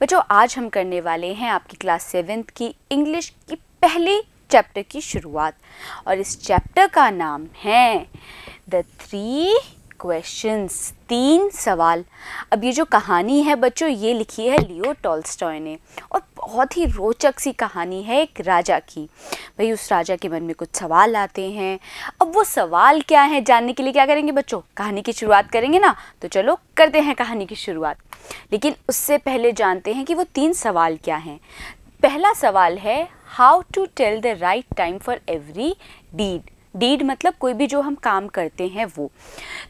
बच्चों आज हम करने वाले हैं आपकी क्लास सेवेंथ की इंग्लिश की पहले चैप्टर की शुरुआत और इस चैप्टर का नाम है द थ्री क्वेश्चंस तीन सवाल अब ये जो कहानी है बच्चों ये लिखी है लियो टॉल्स्टॉय ने और बहुत ही रोचक सी कहानी है एक राजा की भाई उस राजा के मन में कुछ सवाल आते हैं अब वो सवाल क्या है जानने के लिए क्या करेंगे बच्चों कहानी की शुरुआत करेंगे ना तो चलो करते हैं कहानी की शुरुआत लेकिन उससे पहले जानते हैं कि वो तीन सवाल क्या हैं पहला सवाल है how to tell the right time for every deed deed मतलब कोई भी जो हम काम करते हैं वो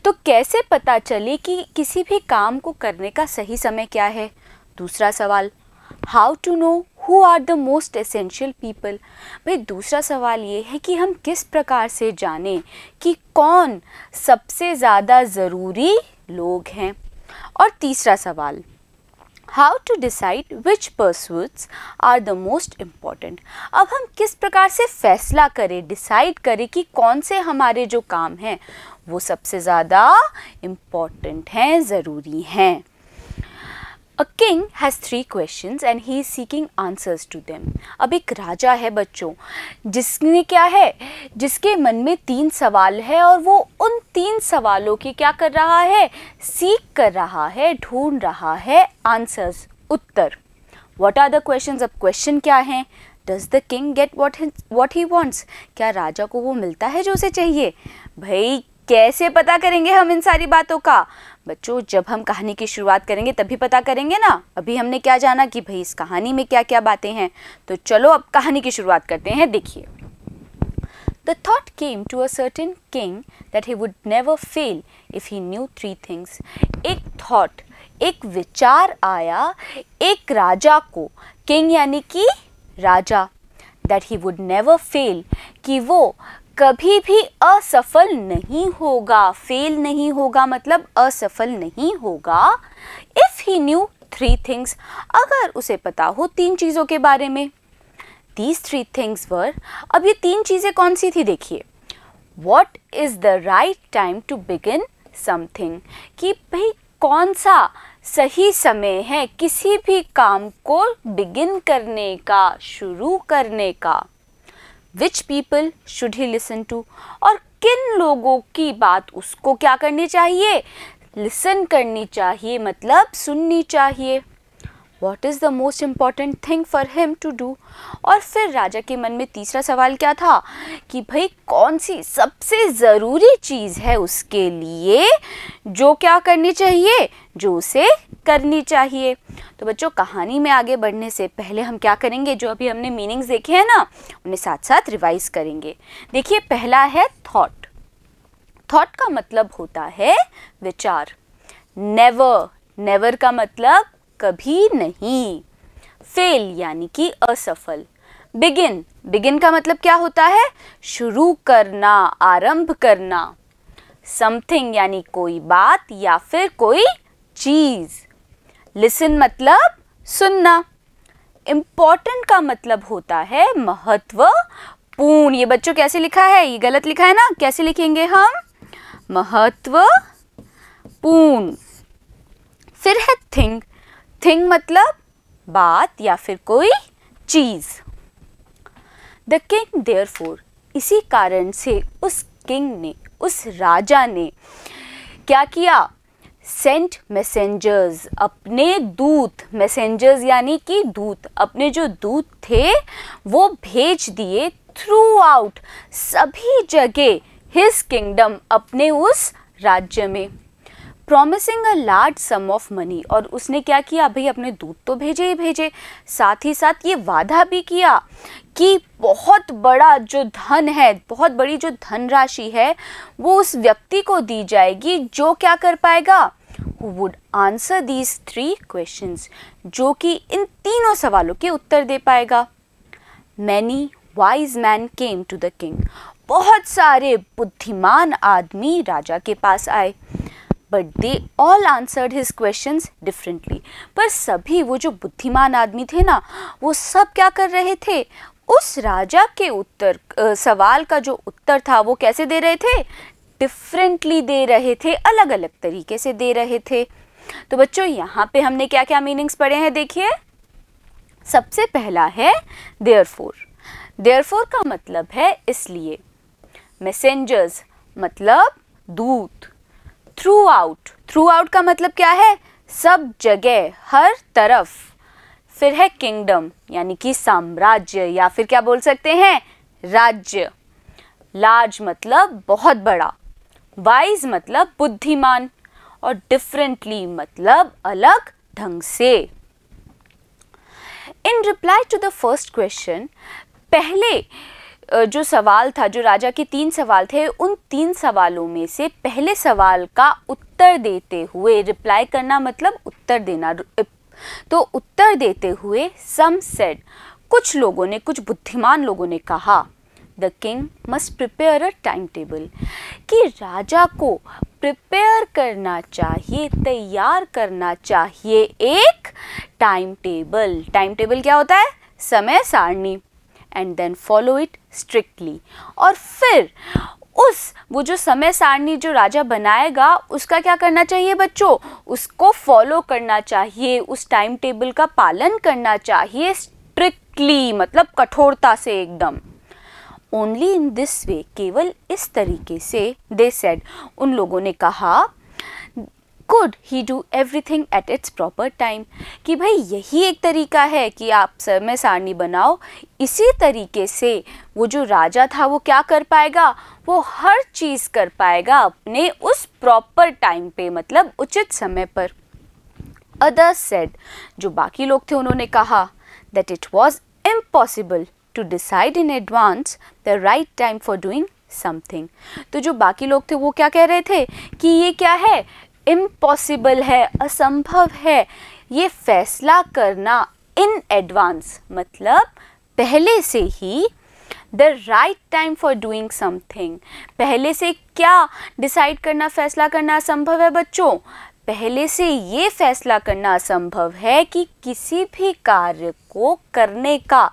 तो कैसे पता चले कि किसी भी काम को करने का सही समय क्या है दूसरा सवाल how to know who are the most essential people भाई दूसरा सवाल ये है कि हम किस प्रकार से जाने कि कौन सबसे ज़्यादा ज़रूरी लोग हैं और तीसरा सवाल how to decide which pursuits are the most important अब हम किस प्रकार से फैसला करें डिसाइड करें कि कौन से हमारे जो काम हैं वो सबसे ज़्यादा इम्पॉर्टेंट हैं ज़रूरी हैं a king has three question and he is seeking answers to them अब एक राजा है बच्चों जिसने क्या है जिसके मन में तीन सवाल है और वो उन तीन सवालों के क्या कर रहा है सीख कर रहा है ढूंढ रहा है आंसर्स उत्तर वॉट आर द क्वेश्चन अब क्वेश्चन क्या हैं does the king get what what he wants क्या राजा को वो मिलता है जो उसे चाहिए भाई कैसे पता करेंगे हम इन सारी बातों का बच्चों जब हम कहानी की शुरुआत करेंगे तभी पता करेंगे ना अभी हमने क्या जाना कि भाई इस कहानी में क्या क्या बातें हैं तो चलो अब कहानी की शुरुआत करते हैं देखिए the thought came to a certain king that he would never fail if he knew three things एक थॉट एक विचार आया एक राजा को किंग यानी कि राजा that he would never fail कि वो कभी भी असफल नहीं होगा फेल नहीं होगा मतलब असफल नहीं होगा if he knew three things अगर उसे पता हो तीन चीज़ों के बारे में दीज थ्री थिंग्स वर अब ये तीन चीज़ें कौन सी थी देखिए what is the right time to begin something कि भाई कौन सा सही समय है किसी भी काम को बिगिन करने का शुरू करने का which people should he listen to और किन लोगों की बात उसको क्या करनी चाहिए लिसन करनी चाहिए मतलब सुननी चाहिए what is the most important thing for him to do और फिर राजा के मन में तीसरा सवाल क्या था कि भाई कौन सी सबसे ज़रूरी चीज़ है उसके लिए जो क्या करनी चाहिए जो उसे करनी चाहिए तो बच्चों कहानी में आगे बढ़ने से पहले हम क्या करेंगे जो अभी हमने मीनिंग्स देखे हैं ना उन्हें साथ साथ रिवाइज करेंगे देखिए पहला है थॉट थॉट का मतलब होता है विचार नेवर नेवर का मतलब कभी नहीं फेल यानी कि असफल बिगिन बिगिन का मतलब क्या होता है शुरू करना आरंभ करना समथिंग यानी कोई बात या फिर कोई चीज़ लिसन मतलब सुनना इम्पॉर्टेंट का मतलब होता है महत्वपूर्ण ये बच्चों कैसे लिखा है ये गलत लिखा है ना कैसे लिखेंगे हम महत्वपूर्ण फिर है थिंग थिंग मतलब बात या फिर कोई चीज़ द किंग देयर फोर इसी कारण से उस किंग ने उस राजा ने क्या किया सेंट मैसेंजर्स अपने दूत मैसेंजर्स यानी कि दूत अपने जो दूत थे वो भेज दिए थ्रू आउट सभी जगह हिज किंगडम अपने उस राज्य में promising a large sum of money और उसने क्या किया भाई अपने दूध तो भेजे ही भेजे साथ ही साथ ये वादा भी किया कि बहुत बड़ा जो धन है बहुत बड़ी जो धनराशि है वो उस व्यक्ति को दी जाएगी जो क्या कर पाएगा who would answer these three question जो कि इन तीनों सवालों के उत्तर दे पाएगा many wise man came to the king बहुत सारे बुद्धिमान आदमी राजा के पास आए but they all answered his question differently पर सभी वो जो बुद्धिमान आदमी थे ना वो सब क्या कर रहे थे उस राजा के उत्तर सवाल का जो उत्तर था वो कैसे दे रहे थे डिफरेंटली दे रहे थे अलग अलग तरीके से दे रहे थे तो बच्चों यहाँ पे हमने क्या क्या मीनिंग्स पढ़े हैं देखिए सबसे पहला है देअर फोर का मतलब है इसलिए मैसेंजर्स मतलब दूत थ्रू आउट थ्रू आउट का मतलब क्या है सब जगह हर तरफ फिर है किंगडम यानी कि साम्राज्य या फिर क्या बोल सकते हैं राज्य लार्ज मतलब बहुत बड़ा वाइज मतलब बुद्धिमान और डिफरेंटली मतलब अलग ढंग से in reply to the first question पहले जो सवाल था जो राजा के तीन सवाल थे उन तीन सवालों में से पहले सवाल का उत्तर देते हुए रिप्लाई करना मतलब उत्तर देना तो उत्तर देते हुए सम सेड कुछ लोगों ने कुछ बुद्धिमान लोगों ने कहा the king must prepare a time table कि राजा को प्रिपेयर करना चाहिए तैयार करना चाहिए एक टाइम टेबल टाइम टेबल क्या होता है समय सारणी and then follow it strictly और फिर उस वो जो समय सारणी जो राजा बनाएगा उसका क्या करना चाहिए बच्चों उसको फॉलो करना चाहिए उस टाइम टेबल का पालन करना चाहिए स्ट्रिक्टली मतलब कठोरता से एकदम ओनली इन दिस वे केवल इस तरीके से दे सेड उन लोगों ने कहा he do every thing at its proper time कि भाई यही एक तरीका है कि आप समय सारणी बनाओ इसी तरीके से वो जो राजा था वो क्या कर पाएगा वो हर चीज़ कर पाएगा अपने उस प्रॉपर टाइम पे मतलब उचित समय पर अदर सेड जो बाकी लोग थे उन्होंने कहा that it was impossible to decide in advance the right time for doing something तो जो बाकी लोग थे वो क्या कह रहे थे कि ये क्या है इम्पॉसिबल है असंभव है ये फैसला करना इन एडवांस मतलब पहले से ही the right time for doing something पहले से क्या डिसाइड करना फैसला करना असंभव है बच्चों पहले से ये फैसला करना असंभव है कि किसी भी कार्य को करने का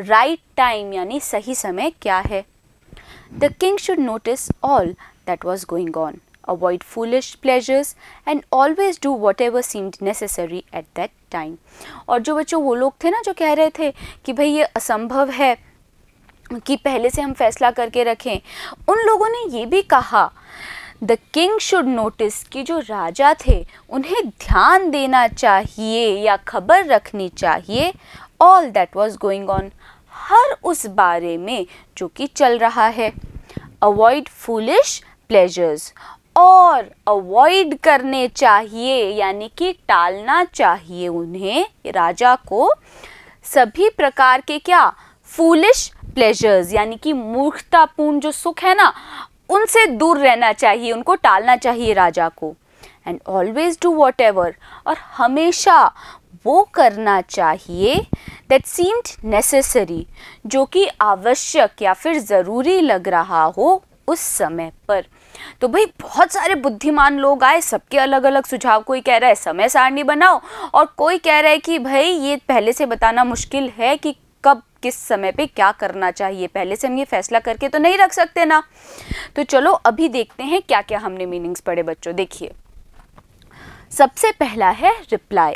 राइट टाइम यानी सही समय क्या है the king should notice all that was going on avoid foolish pleasures and always do whatever seemed necessary at that time. और जो बच्चों वो लोग थे ना जो कह रहे थे कि भाई ये असंभव है कि पहले से हम फैसला करके रखें उन लोगों ने ये भी कहा द किंग शुड नोटिस कि जो राजा थे उन्हें ध्यान देना चाहिए या खबर रखनी चाहिए all that was going on हर उस बारे में जो कि चल रहा है अवॉइड फूलिश प्लेजर्स और अवॉइड करने चाहिए यानी कि टालना चाहिए उन्हें राजा को सभी प्रकार के क्या फूलिश प्लेजर्स यानी कि मूर्खतापूर्ण जो सुख है ना उनसे दूर रहना चाहिए उनको टालना चाहिए राजा को and always do whatever और हमेशा वो करना चाहिए दैट सीम्ड नेसेसरी जो कि आवश्यक या फिर ज़रूरी लग रहा हो उस समय पर तो भाई बहुत सारे बुद्धिमान लोग आए सबके अलग अलग सुझाव कोई कह रहा है समय सारणी बनाओ और कोई कह रहा है कि भाई ये पहले से बताना मुश्किल है कि कब किस समय पे क्या करना चाहिए पहले से हम ये फैसला करके तो नहीं रख सकते ना तो चलो अभी देखते हैं क्या क्या हमने मीनिंग्स पढ़े बच्चों देखिए सबसे पहला है रिप्लाई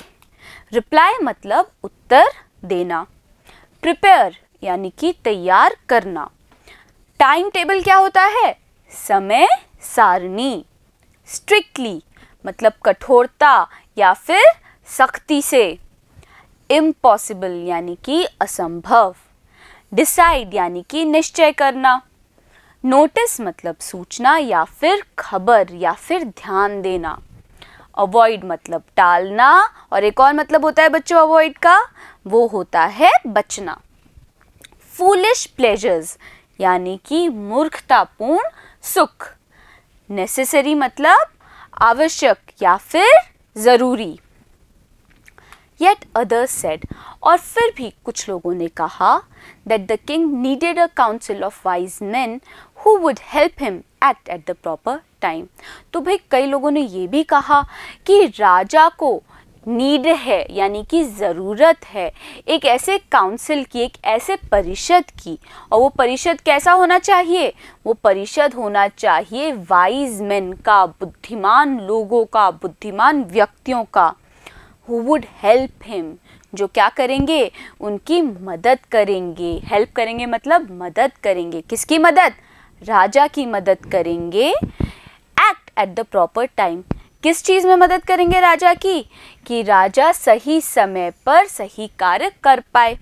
रिप्लाई मतलब उत्तर देना प्रिपेयर यानी कि तैयार करना टाइम टेबल क्या होता है समय सारणी स्ट्रिक्टली मतलब कठोरता या फिर सख्ती से इम्पॉसिबल यानी कि असंभव डिसाइड यानी कि निश्चय करना नोटिस मतलब सूचना या फिर खबर या फिर ध्यान देना अवॉइड मतलब टालना और एक और मतलब होता है बच्चों अवॉइड का वो होता है बचना फूलिश प्लेजर्स यानी कि मूर्खतापूर्ण सुख नेसेसरी मतलब आवश्यक या फिर ज़रूरी येट अदर्स सेड और फिर भी कुछ लोगों ने कहा that the king needed a council of wise man who would help him act at the proper time तो भाई कई लोगों ने ये भी कहा कि राजा को नीड है यानी कि ज़रूरत है एक ऐसे काउंसिल की एक ऐसे परिषद की और वो परिषद कैसा होना चाहिए वो परिषद होना चाहिए वाइज मैन का बुद्धिमान लोगों का बुद्धिमान व्यक्तियों का हु वुड हेल्प हिम जो क्या करेंगे उनकी मदद करेंगे हेल्प करेंगे मतलब मदद करेंगे किसकी मदद राजा की मदद करेंगे act at the proper time किस चीज़ में मदद करेंगे राजा की कि राजा सही समय पर सही कार्य कर पाए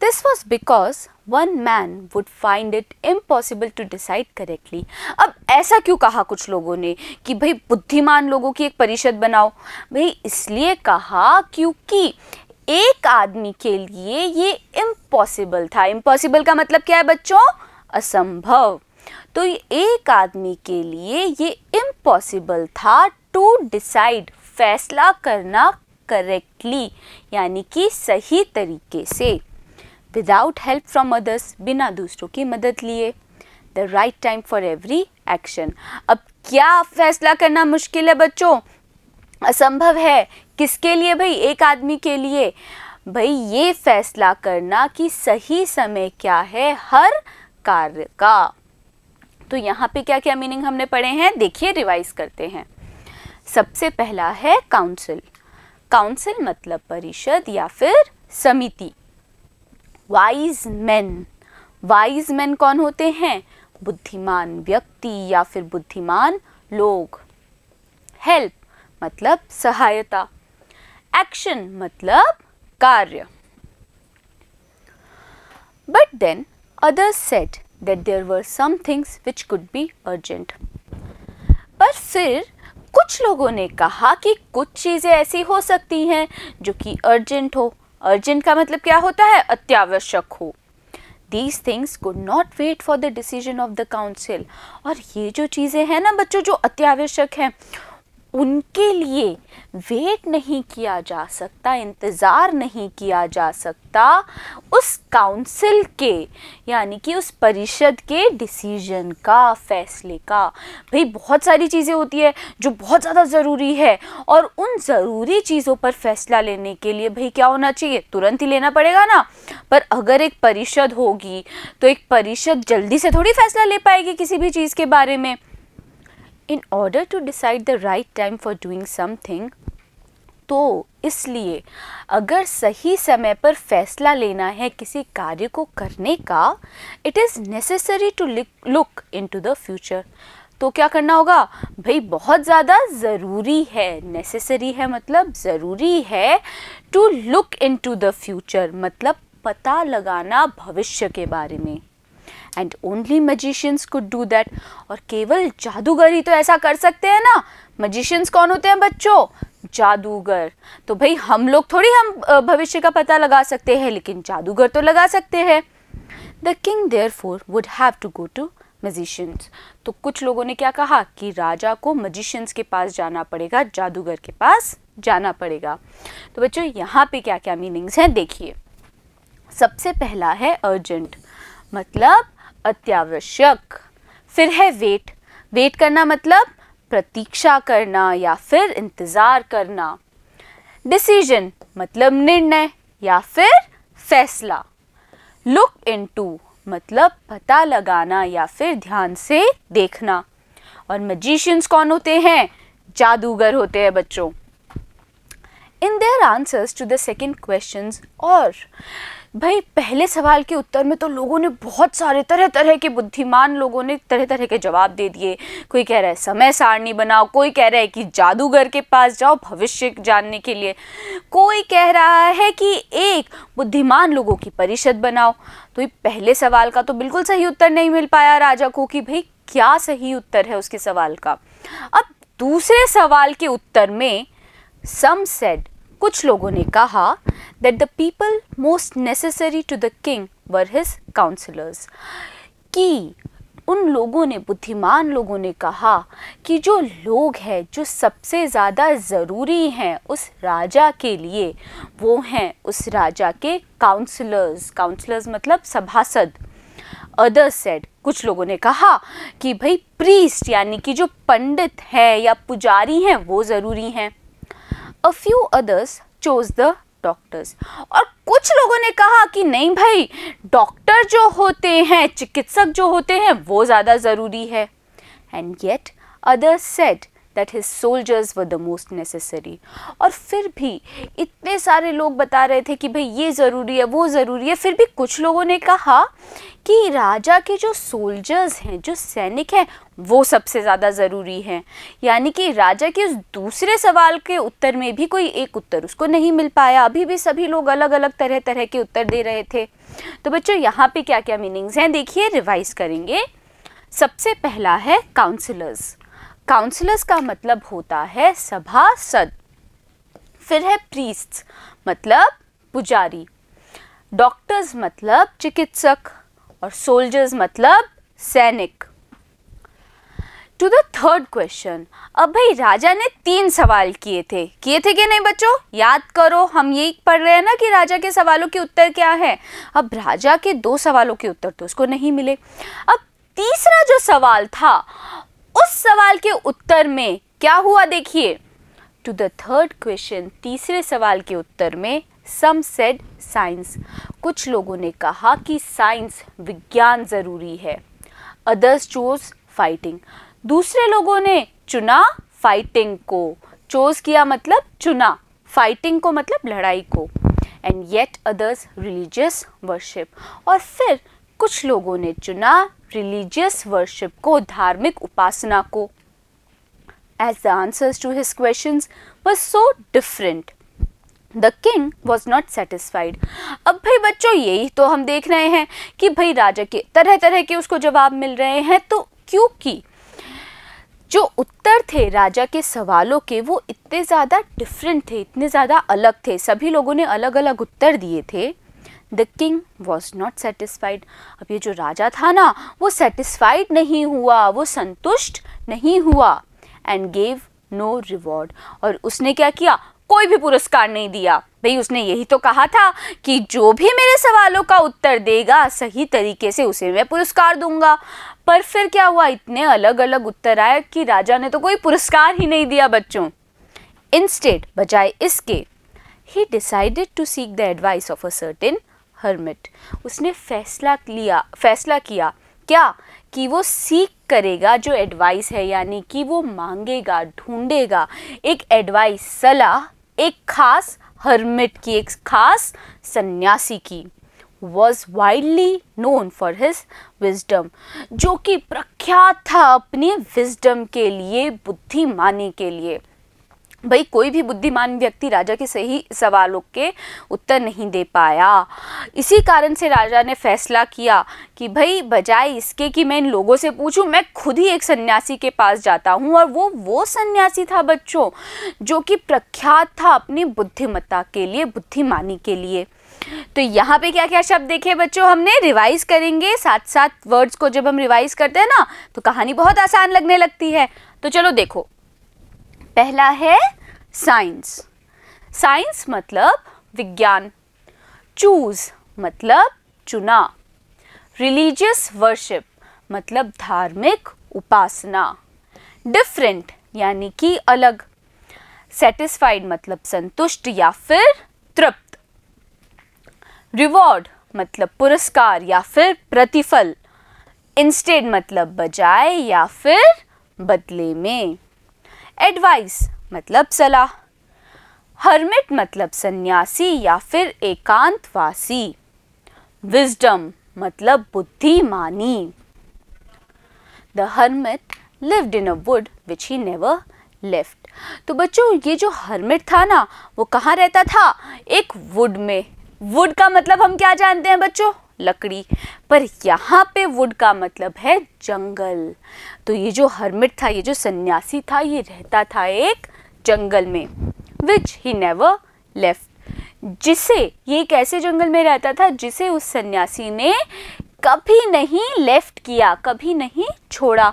this was because one man would find it impossible to decide correctly अब ऐसा क्यों कहा कुछ लोगों ने कि भाई बुद्धिमान लोगों की एक परिषद बनाओ भाई इसलिए कहा क्योंकि एक आदमी के लिए ये इम्पॉसिबल था इम्पॉसिबल का मतलब क्या है बच्चों असंभव तो एक आदमी के लिए ये इम्पॉसिबल था टू डिसाइड फैसला करना करेक्टली यानी कि सही तरीके से विदाउट हेल्प फ्रॉम अदर्स बिना दूसरों की मदद लिए the right time for every action अब क्या फैसला करना मुश्किल है बच्चों असंभव है किसके लिए भाई एक आदमी के लिए भाई ये फैसला करना कि सही समय क्या है हर कार्य का तो यहाँ पे क्या क्या मीनिंग हमने पढ़े हैं देखिए रिवाइज करते हैं सबसे पहला है काउंसिल काउंसिल मतलब परिषद या फिर समिति वाइज मैन वाइज मैन कौन होते हैं बुद्धिमान व्यक्ति या फिर बुद्धिमान लोग हेल्प मतलब सहायता एक्शन मतलब कार्य but then other set that there were some things which could be urgent. पर फिर कुछ लोगों ने कहा कि कुछ चीज़ें ऐसी हो सकती हैं जो कि अर्जेंट हो अर्जेंट का मतलब क्या होता है अत्यावश्यक हो these things could not wait for the decision of the council और ये जो चीज़ें हैं ना बच्चों जो अत्यावश्यक हैं उनके लिए वेट नहीं किया जा सकता इंतज़ार नहीं किया जा सकता उस काउंसिल के यानी कि उस परिषद के डिसीजन का फैसले का भाई बहुत सारी चीज़ें होती है जो बहुत ज़्यादा ज़रूरी है और उन ज़रूरी चीज़ों पर फैसला लेने के लिए भाई क्या होना चाहिए तुरंत ही लेना पड़ेगा ना पर अगर एक परिषद होगी तो एक परिषद जल्दी से थोड़ी फैसला ले पाएगी किसी भी चीज़ के बारे में in order to decide the right time for doing something तो इसलिए अगर सही समय पर फैसला लेना है किसी कार्य को करने का it is necessary to look into the future तो क्या करना होगा भाई बहुत ज़्यादा ज़रूरी है नेसेसरी है मतलब ज़रूरी है to look into the future मतलब पता लगाना भविष्य के बारे में and only magicians could do that और केवल जादूगर ही तो ऐसा कर सकते हैं ना मजिशियंस कौन होते हैं बच्चों जादूगर तो भाई हम लोग थोड़ी हम भविष्य का पता लगा सकते हैं लेकिन जादूगर तो लगा सकते हैं the king therefore would have to go to magicians तो कुछ लोगों ने क्या कहा कि राजा को मजिशियंस के पास जाना पड़ेगा जादूगर के पास जाना पड़ेगा तो बच्चों यहाँ पे क्या क्या मीनिंग्स हैं देखिए सबसे पहला है अर्जेंट मतलब अत्यावश्यक फिर है वेट वेट करना मतलब प्रतीक्षा करना या फिर इंतज़ार करना डिसीजन मतलब निर्णय या फिर फैसला लुक इन टू मतलब पता लगाना या फिर ध्यान से देखना और मजिशियंस कौन होते हैं जादूगर होते हैं बच्चों in their answers to the second question और भाई पहले सवाल के उत्तर में तो लोगों ने बहुत सारे तरह तरह के बुद्धिमान लोगों ने तरह तरह के जवाब दे दिए कोई कह रहा है समय सारणी बनाओ कोई कह रहा है कि जादूगर के पास जाओ भविष्य जानने के लिए कोई कह रहा है कि एक बुद्धिमान लोगों की परिषद बनाओ तो ये पहले सवाल का तो बिल्कुल सही उत्तर नहीं मिल पाया राजा को कि भाई क्या सही उत्तर है उसके सवाल का अब दूसरे सवाल के उत्तर में सम सेड कुछ लोगों ने कहा that the people most necessary to the king were his counsellors कि उन लोगों ने बुद्धिमान लोगों ने कहा कि जो लोग हैं जो सबसे ज़्यादा ज़रूरी हैं उस राजा के लिए वो हैं उस राजा के काउंसलर्स काउंसलर्स मतलब सभासद अदर सेट कुछ लोगों ने कहा कि भाई प्रीस्ट यानी कि जो पंडित हैं या पुजारी हैं वो ज़रूरी हैं a few others chose the doctors और कुछ लोगों ने कहा कि नहीं भाई डॉक्टर जो होते हैं चिकित्सक जो होते हैं वो ज़्यादा ज़रूरी है and yet others said that his soldiers were the most necessary और फिर भी इतने सारे लोग बता रहे थे कि भाई ये ज़रूरी है वो ज़रूरी है फिर भी कुछ लोगों ने कहा कि राजा के जो सोल्जर्स हैं जो सैनिक हैं वो सबसे ज़्यादा ज़रूरी हैं यानी कि राजा के उस दूसरे सवाल के उत्तर में भी कोई एक उत्तर उसको नहीं मिल पाया अभी भी सभी लोग अलग अलग तरह तरह के उत्तर दे रहे थे तो बच्चों यहाँ पे क्या क्या मीनिंग्स हैं देखिए रिवाइज करेंगे सबसे पहला है काउंसलर्स काउंसलर्स का मतलब होता है सभासद फिर है प्रीस्ट मतलब पुजारी डॉक्टर्स मतलब चिकित्सक और सोल्जर्स मतलब सैनिक टू द थर्ड क्वेश्चन अब भाई राजा ने तीन सवाल किए थे किए थे कि नहीं बच्चों याद करो हम ये पढ़ रहे हैं ना कि राजा के सवालों के उत्तर क्या है अब राजा के दो सवालों के उत्तर तो उसको नहीं मिले अब तीसरा जो सवाल था उस सवाल के उत्तर में क्या हुआ देखिए टू द थर्ड क्वेश्चन तीसरे सवाल के उत्तर में सम सेड साइंस कुछ लोगों ने कहा कि साइंस विज्ञान ज़रूरी है अदर्स चोज फाइटिंग दूसरे लोगों ने चुना फाइटिंग को चोज किया मतलब चुना फाइटिंग को मतलब लड़ाई को and yet others religious worship और फिर कुछ लोगों ने चुना रिलीजियस वर्शिप को धार्मिक उपासना को as the answer to his question was so different the king was not satisfied अब भाई बच्चों यही तो हम देख रहे हैं कि भाई राजा के तरह तरह के उसको जवाब मिल रहे हैं तो क्योंकि जो उत्तर थे राजा के सवालों के वो इतने ज़्यादा डिफरेंट थे इतने ज़्यादा अलग थे सभी लोगों ने अलग अलग उत्तर दिए थे the king was not satisfied अब ये जो राजा था ना वो सेटिस्फाइड नहीं हुआ वो संतुष्ट नहीं हुआ एंड गेव नो रिवॉर्ड और उसने क्या किया कोई भी पुरस्कार नहीं दिया भाई उसने यही तो कहा था कि जो भी मेरे सवालों का उत्तर देगा सही तरीके से उसे मैं पुरस्कार दूंगा पर फिर क्या हुआ इतने अलग अलग उत्तर आए कि राजा ने तो कोई पुरस्कार ही नहीं दिया बच्चों इंस्टेड बजाय इसके ही decided to seek the advice of a certain hermit उसने फैसला लिया फैसला किया क्या कि वो सीख करेगा जो एडवाइस है यानी कि वो मांगेगा ढूंढेगा एक एडवाइस सलाह एक खास हर्मिट की एक खास सन्यासी की was widely known for his wisdom जो कि प्रख्यात था अपने विजडम के लिए बुद्धिमानी के लिए भाई कोई भी बुद्धिमान व्यक्ति राजा के सही सवालों के उत्तर नहीं दे पाया इसी कारण से राजा ने फैसला किया कि भाई बजाय इसके कि मैं इन लोगों से पूछूं मैं खुद ही एक सन्यासी के पास जाता हूं और वो वो सन्यासी था बच्चों जो कि प्रख्यात था अपनी बुद्धिमत्ता के लिए बुद्धिमानी के लिए तो यहाँ पे क्या क्या शब्द देखे बच्चों हमने रिवाइज करेंगे साथ साथ वर्ड्स को जब हम रिवाइज करते हैं ना तो कहानी बहुत आसान लगने लगती है तो चलो देखो पहला है साइंस साइंस मतलब विज्ञान चूज मतलब चुना रिलीजियस वर्शिप मतलब धार्मिक उपासना डिफरेंट यानी कि अलग सेटिस्फाइड मतलब संतुष्ट या फिर तृप्त रिवॉर्ड मतलब पुरस्कार या फिर प्रतिफल इंस्टेड मतलब बजाय या फिर बदले में एडवाइस मतलब सलाह हर्मिट मतलब सन्यासी या फिर एकांतवासी विजडम मतलब बुद्धिमानी the hermit lived in a wood which he never left तो बच्चों ये जो हर्मिट था ना वो कहाँ रहता था एक वुड में वुड का मतलब हम क्या जानते हैं बच्चों लकड़ी पर यहाँ पे वुड का मतलब है जंगल तो ये जो हर्मिट था ये जो सन्यासी था ये रहता था एक जंगल में विच ही नेवर लेफ्ट जिसे ये एक ऐसे जंगल में रहता था जिसे उस सन्यासी ने कभी नहीं लेफ्ट किया कभी नहीं छोड़ा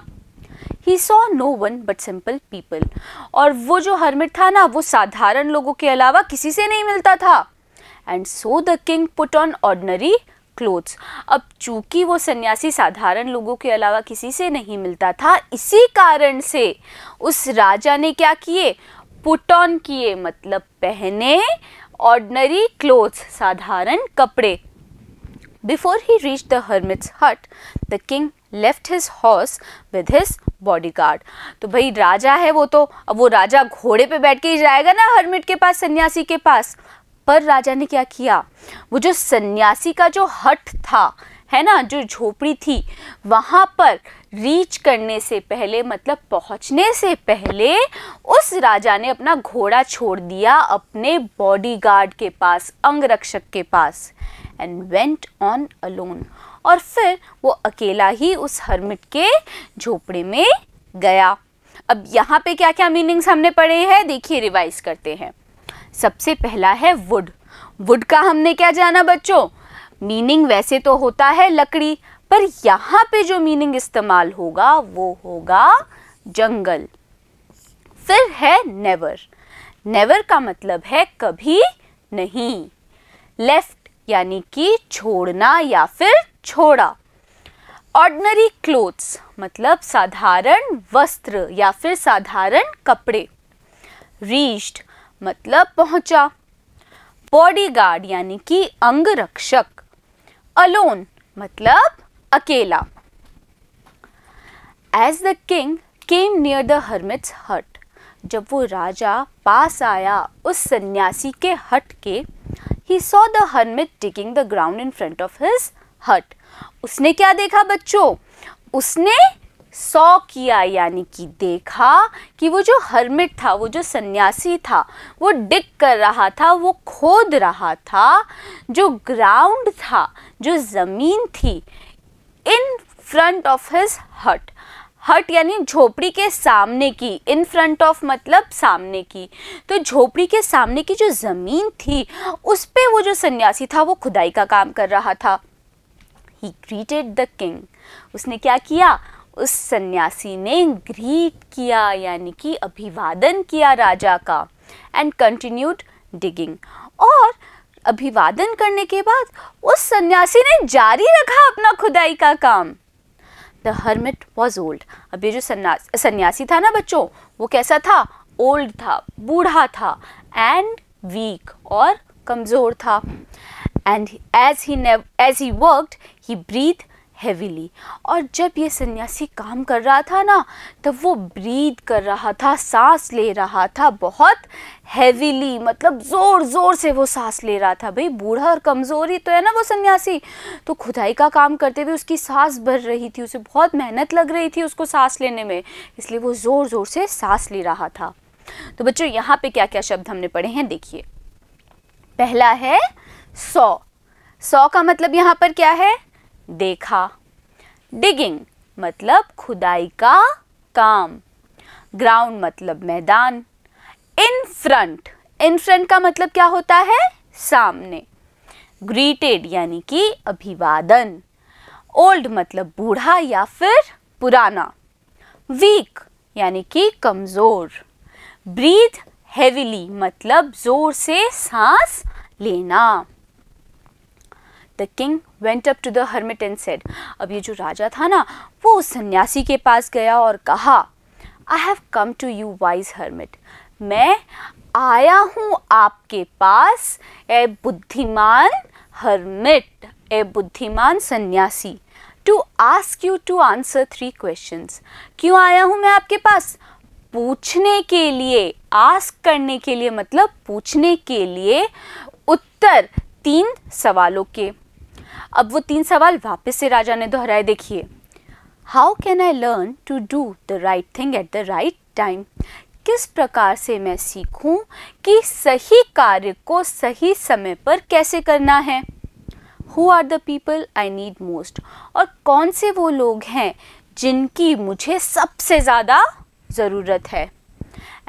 he saw no one but simple people और वो जो हर्मिट था ना वो साधारण लोगों के अलावा किसी से नहीं मिलता था and so the king put on ordinary clothes अब चूंकि वो सन्यासी साधारण लोगों के अलावा किसी से नहीं मिलता था इसी कारण से उस राजा ने क्या किए पुट ऑन किए मतलब पहने ऑर्डनरी क्लोथ्स साधारण कपड़े before he reach the hermit's hut the king left his horse with his bodyguard तो भाई राजा है वो तो अब वो राजा घोड़े पे बैठ के ही जाएगा ना हर्मिट के पास सन्यासी के पास पर राजा ने क्या किया वो जो सन्यासी का जो हट था है ना जो झोपड़ी थी वहाँ पर रीच करने से पहले मतलब पहुँचने से पहले उस राजा ने अपना घोड़ा छोड़ दिया अपने बॉडीगार्ड के पास अंगरक्षक के पास एंड वेंट ऑन अलोन और फिर वो अकेला ही उस हर्मिट के झोपड़े में गया अब यहाँ पे क्या क्या मीनिंग्स हमने पढ़े हैं देखिए रिवाइज करते हैं सबसे पहला है वुड वुड का हमने क्या जाना बच्चों मीनिंग वैसे तो होता है लकड़ी पर यहाँ पे जो मीनिंग इस्तेमाल होगा वो होगा जंगल फिर है नेवर नेवर का मतलब है कभी नहीं लेफ्ट यानी कि छोड़ना या फिर छोड़ा ऑर्डनरी क्लोथ्स मतलब साधारण वस्त्र या फिर साधारण कपड़े रीच्ड मतलब पहुंचा बॉडीगार्ड यानी कि अंग रक्षक अलोन मतलब अकेला as the king came near the hermit's hut जब वो राजा पास आया उस सन्यासी के हट के he saw the hermit digging the ground in front of his hut उसने क्या देखा बच्चों उसने सौ किया यानी कि देखा कि वो जो हर्मिट था वो जो सन्यासी था वो डिक कर रहा था वो खोद रहा था जो ग्राउंड था जो ज़मीन थी इन फ्रंट ऑफ हिज हट हट यानी झोपड़ी के सामने की इन फ्रंट ऑफ मतलब सामने की तो झोपड़ी के सामने की जो ज़मीन थी उस पर वो जो सन्यासी था वो खुदाई का काम कर रहा था ही ग्रीटेड द किंग उसने क्या किया उस सन्यासी ने ग्रीट किया यानी कि अभिवादन किया राजा का एंड कंटिन्यूड डिगिंग और अभिवादन करने के बाद उस सन्यासी ने जारी रखा अपना खुदाई का काम द हर्मिट वॉज ओल्ड अब ये जो सन्यासी था ना बच्चों वो कैसा था ओल्ड था बूढ़ा था एंड वीक और कमज़ोर था and as he as he worked he breathe heavily और जब ये सन्यासी काम कर रहा था ना तब वो ब्रीद कर रहा था सांस ले रहा था बहुत हैविली मतलब ज़ोर ज़ोर से वो सांस ले रहा था भाई बूढ़ा और कमज़ोरी तो है ना वो सन्यासी तो खुदाई का काम करते हुए उसकी सांस भर रही थी उसे बहुत मेहनत लग रही थी उसको सांस लेने में इसलिए वो ज़ोर ज़ोर से सांस ले रहा था तो बच्चों यहाँ पे क्या क्या शब्द हमने पढ़े हैं देखिए पहला है सौ सौ का मतलब यहाँ पर क्या है देखा डिगिंग मतलब खुदाई का काम ग्राउंड मतलब मैदान इन फ्रंट इन फ्रंट का मतलब क्या होता है सामने ग्रीटेड यानी कि अभिवादन ओल्ड मतलब बूढ़ा या फिर पुराना वीक यानी कि कमज़ोर ब्रीथ हेविली मतलब ज़ोर से सांस लेना the king went up to the hermit and said अब ये जो राजा था ना वो उस सन्यासी के पास गया और कहा I have come to you wise hermit मैं आया हूँ आपके पास ए बुद्धिमान हर्मिट ए बुद्धिमान सन्यासी to ask you to answer three question क्यों आया हूँ मैं आपके पास पूछने के लिए आस्क करने के लिए मतलब पूछने के लिए उत्तर तीन सवालों के अब वो तीन सवाल वापस से राजा ने दोहराए देखिए how can I learn to do the right thing at the right time किस प्रकार से मैं सीखूं कि सही कार्य को सही समय पर कैसे करना है who are the people I need most और कौन से वो लोग हैं जिनकी मुझे सबसे ज़्यादा ज़रूरत है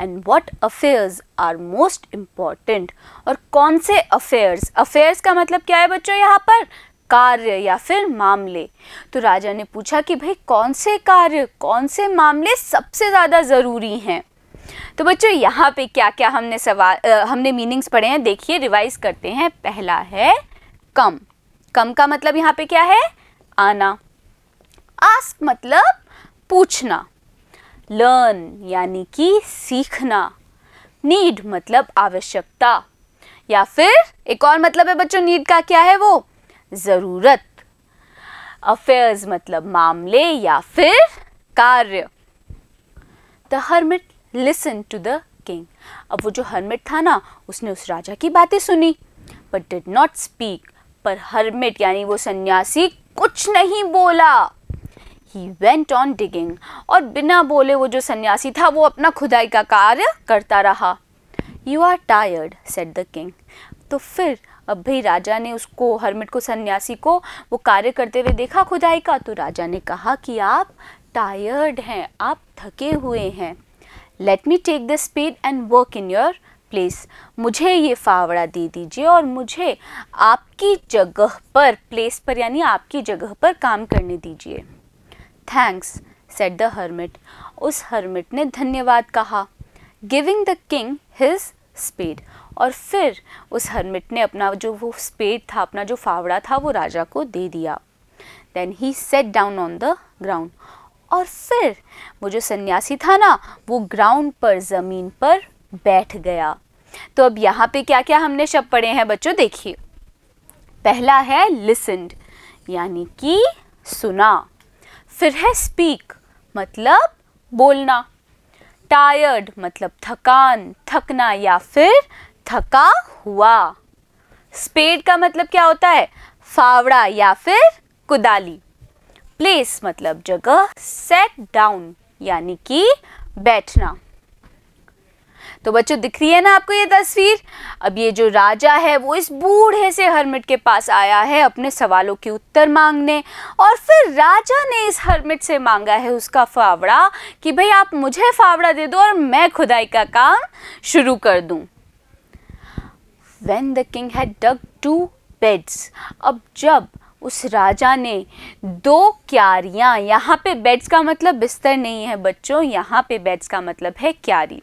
and what affairs are most important और कौन से अफेयर्स अफेयर्स का मतलब क्या है बच्चों यहाँ पर कार्य या फिर मामले तो राजा ने पूछा कि भाई कौन से कार्य कौन से मामले सबसे ज़्यादा ज़रूरी हैं तो बच्चों यहाँ पे क्या क्या हमने सवाल आ, हमने मीनिंग्स पढ़े हैं देखिए रिवाइज करते हैं पहला है कम कम का मतलब यहाँ पे क्या है आना आस्क मतलब पूछना लर्न यानी कि सीखना नीड मतलब आवश्यकता या फिर एक और मतलब है बच्चों नीड का क्या है वो ज़रूरत अफेयर्स मतलब मामले या फिर कार्य the hermit listen to the king अब वो जो हर्मिट था ना उसने उस राजा की बातें सुनी बट डिड नॉट स्पीक पर हर्मिट यानी वो सन्यासी कुछ नहीं बोला ही वेंट ऑन डिगिंग और बिना बोले वो जो सन्यासी था वो अपना खुदाई का कार्य करता रहा you are tired said the king तो फिर अब भाई राजा ने उसको हरमिट को सन्यासी को वो कार्य करते हुए देखा खुदाई का तो राजा ने कहा कि आप टायर्ड हैं आप थके हुए हैं let me take the spade and work in your place मुझे ये फावड़ा दे दीजिए और मुझे आपकी जगह पर प्लेस पर यानी आपकी जगह पर काम करने दीजिए थैंक्स सेट द हर्मिट उस हर्मिट ने धन्यवाद कहा giving the king his spade और फिर उस हर्मिट ने अपना जो वो स्पेड था अपना जो फावड़ा था वो राजा को दे दिया then he sat down on the ground और फिर वो जो सन्यासी था ना वो ग्राउंड पर ज़मीन पर बैठ गया तो अब यहाँ पे क्या क्या हमने शब्द पढ़े हैं बच्चों देखिए पहला है लिसनड यानी कि सुना फिर है स्पीक मतलब बोलना टायर्ड मतलब थकान थकना या फिर थका हुआ स्पेड का मतलब क्या होता है फावड़ा या फिर कुदाली प्लेस मतलब जगह सेट डाउन यानी कि बैठना तो बच्चों दिख रही है ना आपको ये तस्वीर अब ये जो राजा है वो इस बूढ़े से हरमिट के पास आया है अपने सवालों के उत्तर मांगने और फिर राजा ने इस हरमिट से मांगा है उसका फावड़ा कि भाई आप मुझे फावड़ा दे दो और मैं खुदाई का काम शुरू कर दूँ when the king had dug two beds अब जब उस राजा ने दो क्यारियाँ यहाँ पे बेड्स का मतलब बिस्तर नहीं है बच्चों यहाँ पे बेड्स का मतलब है क्यारी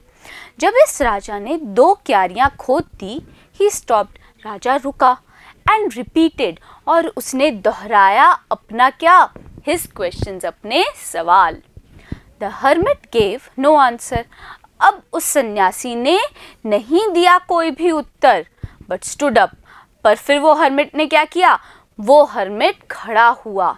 जब इस राजा ने दो क्यारियाँ खोद दी ही स्टॉप्ड राजा रुका एंड रिपीटेड और उसने दोहराया अपना क्या हिज क्वेश्चन अपने सवाल the hermit gave no answer अब उस सन्यासी ने नहीं दिया कोई भी उत्तर बट स्टूड अप पर फिर वो हर्मिट ने क्या किया वो हर्मिट खड़ा हुआ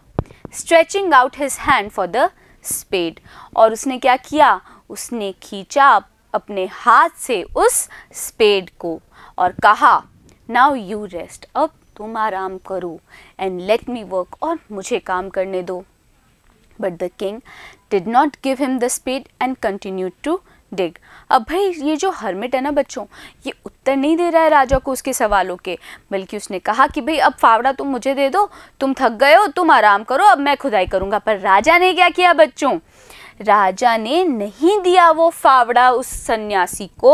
stretching out his hand for the spade और उसने क्या किया उसने खींचा अपने हाथ से उस स्पेड को और कहा नाउ यू रेस्ट अब तुम आराम करो एंड लेट मी वर्क और मुझे काम करने दो but the king did not give him the spade and continue to dig अब भाई ये जो हर्मिट है ना बच्चों ये उत्तर नहीं दे रहा है राजा को उसके सवालों के बल्कि उसने कहा कि भाई अब फावड़ा तुम मुझे दे दो तुम थक गए हो तुम आराम करो अब मैं खुदाई करूँगा पर राजा ने क्या किया बच्चों राजा ने नहीं दिया वो फावड़ा उस सन्यासी को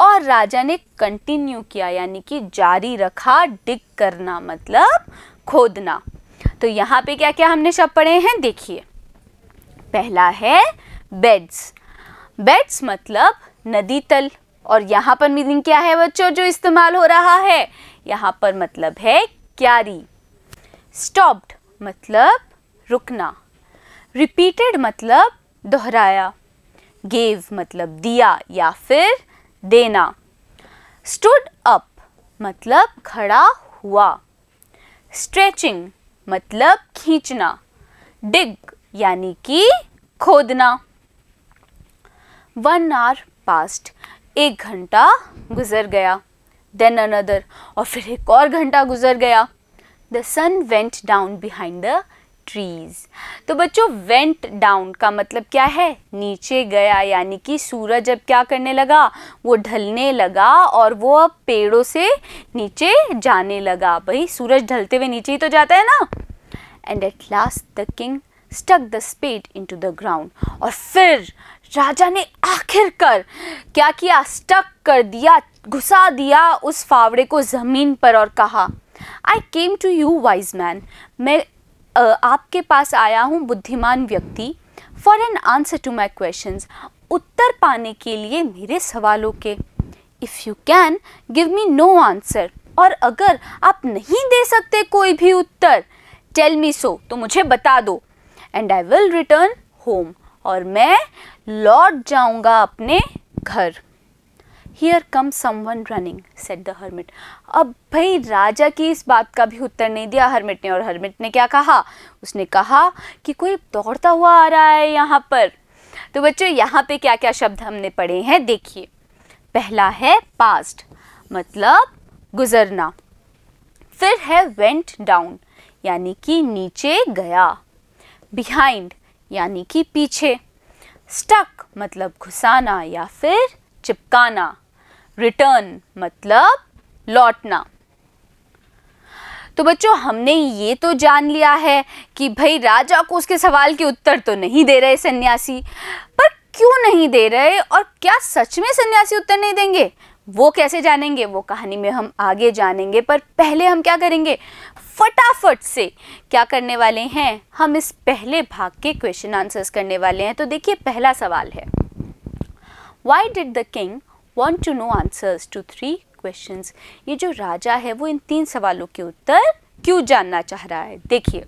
और राजा ने कंटिन्यू किया यानी कि जारी रखा डिग करना मतलब खोदना तो यहाँ पे क्या क्या हमने शब्द पढ़े हैं देखिए पहला है बेड्स बेड्स मतलब नदी तल और यहाँ पर मीनिंग क्या है बच्चों जो इस्तेमाल हो रहा है यहाँ पर मतलब है क्यारी स्टॉप्ड मतलब रुकना रिपीटेड मतलब दोहराया गेव मतलब दिया या फिर देना स्टूड अप मतलब खड़ा हुआ स्ट्रेचिंग मतलब खींचना डिग यानी कि खोदना वन आवर पास्ट एक घंटा गुजर गया देन अनदर और फिर एक और घंटा गुजर गया the sun went down behind the trees तो बच्चों वेंट डाउन का मतलब क्या है नीचे गया यानी कि सूरज अब क्या करने लगा वो ढलने लगा और वो अब पेड़ों से नीचे जाने लगा भाई सूरज ढलते हुए नीचे ही तो जाता है ना and at last the king stuck the spade into the ground और फिर राजा ने आखिरकार क्या किया स्टक कर दिया घुसा दिया उस फावड़े को ज़मीन पर और कहा I came to you wise man मैं आपके पास आया हूँ बुद्धिमान व्यक्ति for an answer to my question उत्तर पाने के लिए मेरे सवालों के if you can give me no answer और अगर आप नहीं दे सकते कोई भी उत्तर टेल मी सो तो मुझे बता दो and I will return home और मैं लौट जाऊंगा अपने घर here come someone running said the hermit अब भाई राजा की इस बात का भी उत्तर नहीं दिया हर्मिट ने और हर्मिट ने क्या कहा उसने कहा कि कोई दौड़ता हुआ आ रहा है यहाँ पर तो बच्चों यहाँ पे क्या क्या शब्द हमने पढ़े हैं देखिए पहला है पास्ट मतलब गुजरना फिर है वेंट डाउन यानी कि नीचे गया बिहाइंड यानी कि पीछे स्टक मतलब घुसाना या फिर चिपकाना रिटर्न मतलब लौटना तो बच्चों हमने ये तो जान लिया है कि भाई राजा को उसके सवाल के उत्तर तो नहीं दे रहे सन्यासी पर क्यों नहीं दे रहे और क्या सच में सन्यासी उत्तर नहीं देंगे वो कैसे जानेंगे वो कहानी में हम आगे जानेंगे पर पहले हम क्या करेंगे फटाफट से क्या करने वाले हैं हम इस पहले भाग के क्वेश्चन आंसर्स करने वाले हैं तो देखिए पहला सवाल है why did the king want to know answers to three question ये जो राजा है वो इन तीन सवालों के उत्तर क्यों जानना चाह रहा है देखिए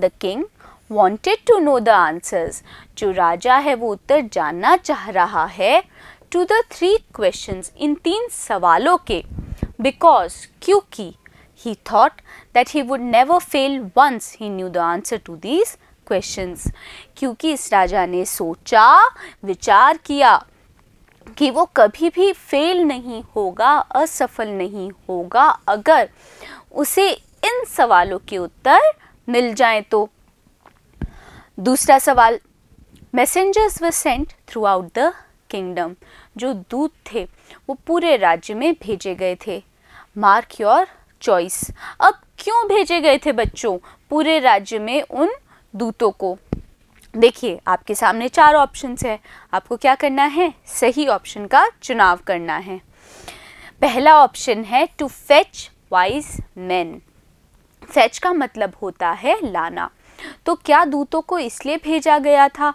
the king wanted to know the answers जो राजा है वो उत्तर जानना चाह रहा है टू द थ्री क्वेश्चन इन तीन सवालों के बिकॉज क्योंकि He thought that he would never fail once he knew the answer to these questions. क्योंकि इस राजा ने सोचा विचार किया कि वो कभी भी फेल नहीं होगा असफल नहीं होगा अगर उसे इन सवालों के उत्तर मिल जाए तो दूसरा सवाल messengers were sent throughout the kingdom जो दूत थे वो पूरे राज्य में भेजे गए थे मार्क योर चॉइस अब क्यों भेजे गए थे बच्चों पूरे राज्य में उन दूतों को देखिए आपके सामने चार ऑप्शंस है आपको क्या करना है सही ऑप्शन का चुनाव करना है पहला ऑप्शन है to fetch wise man fetch का मतलब होता है लाना तो क्या दूतों को इसलिए भेजा गया था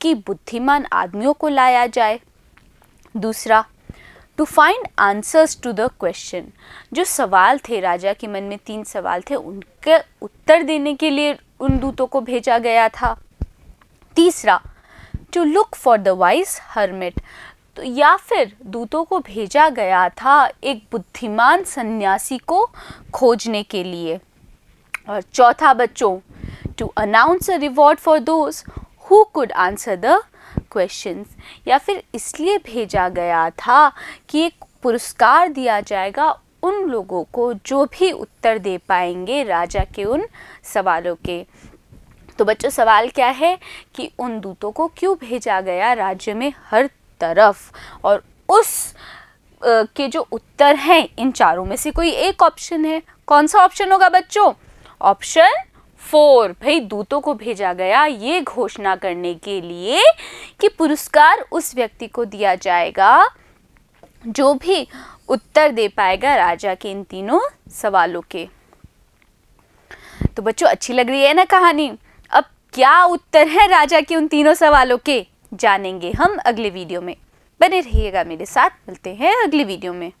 कि बुद्धिमान आदमियों को लाया जाए दूसरा to find answers to the question जो सवाल थे राजा के मन में तीन सवाल थे उनके उत्तर देने के लिए उन दूतों को भेजा गया था तीसरा to look for the wise hermit तो या फिर दूतों को भेजा गया था एक बुद्धिमान सन्यासी को खोजने के लिए और चौथा बच्चों to announce a reward for those who could answer the questions या फिर इसलिए भेजा गया था कि एक पुरस्कार दिया जाएगा उन लोगों को जो भी उत्तर दे पाएंगे राजा के उन सवालों के तो बच्चों सवाल क्या है कि उन दूतों को क्यों भेजा गया राज्य में हर तरफ और उस आ, के जो उत्तर हैं इन चारों में से कोई एक ऑप्शन है कौन सा ऑप्शन होगा बच्चों ऑप्शन फोर भाई दूतों को भेजा गया ये घोषणा करने के लिए कि पुरस्कार उस व्यक्ति को दिया जाएगा जो भी उत्तर दे पाएगा राजा के इन तीनों सवालों के तो बच्चों अच्छी लग रही है ना कहानी अब क्या उत्तर है राजा के उन तीनों सवालों के जानेंगे हम अगले वीडियो में बने रहिएगा मेरे साथ मिलते हैं अगले वीडियो में